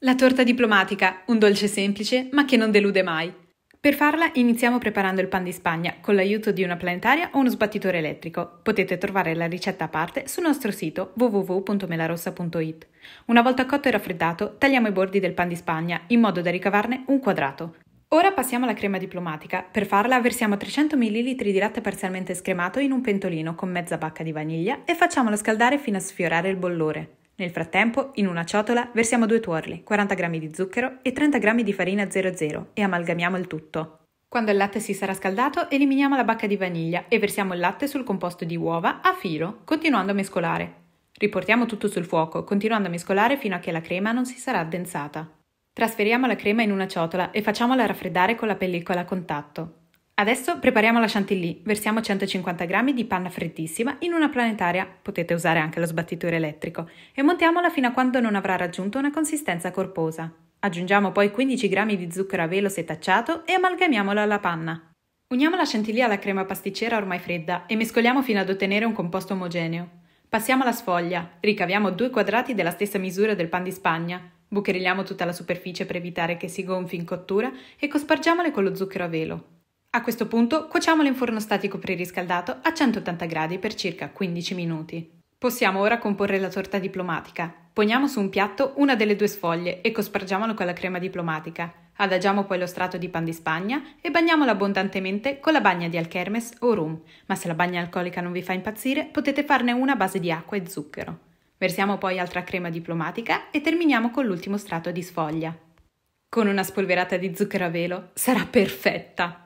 La torta diplomatica, un dolce semplice ma che non delude mai. Per farla iniziamo preparando il pan di Spagna con l'aiuto di una planetaria o uno sbattitore elettrico. Potete trovare la ricetta a parte sul nostro sito www.melarossa.it. Una volta cotto e raffreddato, tagliamo i bordi del pan di Spagna in modo da ricavarne un quadrato. Ora passiamo alla crema diplomatica. Per farla versiamo 300 ml di latte parzialmente scremato in un pentolino con mezza bacca di vaniglia e facciamolo scaldare fino a sfiorare il bollore. Nel frattempo, in una ciotola versiamo due tuorli, 40 g di zucchero e 30 g di farina 00 e amalgamiamo il tutto. Quando il latte si sarà scaldato, eliminiamo la bacca di vaniglia e versiamo il latte sul composto di uova a filo, continuando a mescolare. Riportiamo tutto sul fuoco, continuando a mescolare fino a che la crema non si sarà addensata. Trasferiamo la crema in una ciotola e facciamola raffreddare con la pellicola a contatto. Adesso prepariamo la chantilly. Versiamo 150 g di panna freddissima in una planetaria, potete usare anche lo sbattitore elettrico, e montiamola fino a quando non avrà raggiunto una consistenza corposa. Aggiungiamo poi 15 g di zucchero a velo setacciato e amalgamiamola alla panna. Uniamo la chantilly alla crema pasticcera ormai fredda e mescoliamo fino ad ottenere un composto omogeneo. Passiamo alla sfoglia, ricaviamo due quadrati della stessa misura del pan di Spagna, bucherilliamo tutta la superficie per evitare che si gonfi in cottura e cospargiamole con lo zucchero a velo. A questo punto cuociamolo in forno statico preriscaldato a 180 gradi per circa 15 minuti. Possiamo ora comporre la torta diplomatica. Poniamo su un piatto una delle due sfoglie e cospargiamolo con la crema diplomatica. Adagiamo poi lo strato di pan di spagna e bagniamolo abbondantemente con la bagna di alchermes o rum, ma se la bagna alcolica non vi fa impazzire potete farne una a base di acqua e zucchero. Versiamo poi altra crema diplomatica e terminiamo con l'ultimo strato di sfoglia. Con una spolverata di zucchero a velo sarà perfetta!